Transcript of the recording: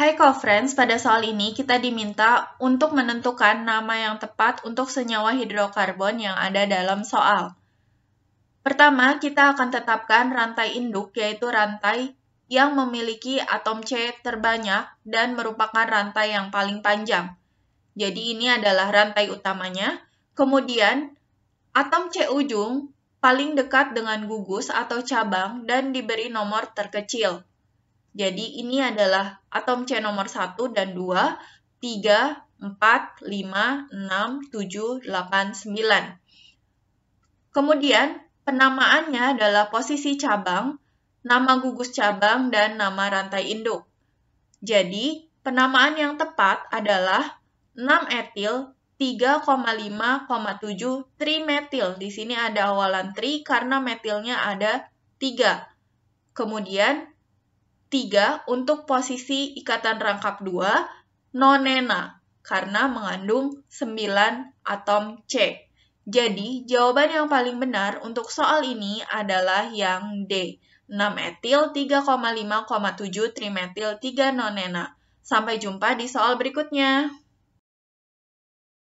Hai co-friends, pada soal ini kita diminta untuk menentukan nama yang tepat untuk senyawa hidrokarbon yang ada dalam soal. Pertama, kita akan tetapkan rantai induk, yaitu rantai yang memiliki atom C terbanyak dan merupakan rantai yang paling panjang. Jadi ini adalah rantai utamanya. Kemudian, atom C ujung paling dekat dengan gugus atau cabang dan diberi nomor terkecil. Jadi ini adalah atom C nomor 1 dan 2, 3, 4, 5, 6, 7, 8, 9. Kemudian penamaannya adalah posisi cabang, nama gugus cabang, dan nama rantai induk. Jadi penamaan yang tepat adalah 6 etil 3,5,7 trimetil. Di sini ada awalan tri karena metilnya ada 3. Kemudian 3 untuk posisi ikatan rangkap 2 nonena karena mengandung 9 atom C. Jadi, jawaban yang paling benar untuk soal ini adalah yang D. 6-etil 3,5,7 trimetil 3 nonena. Sampai jumpa di soal berikutnya.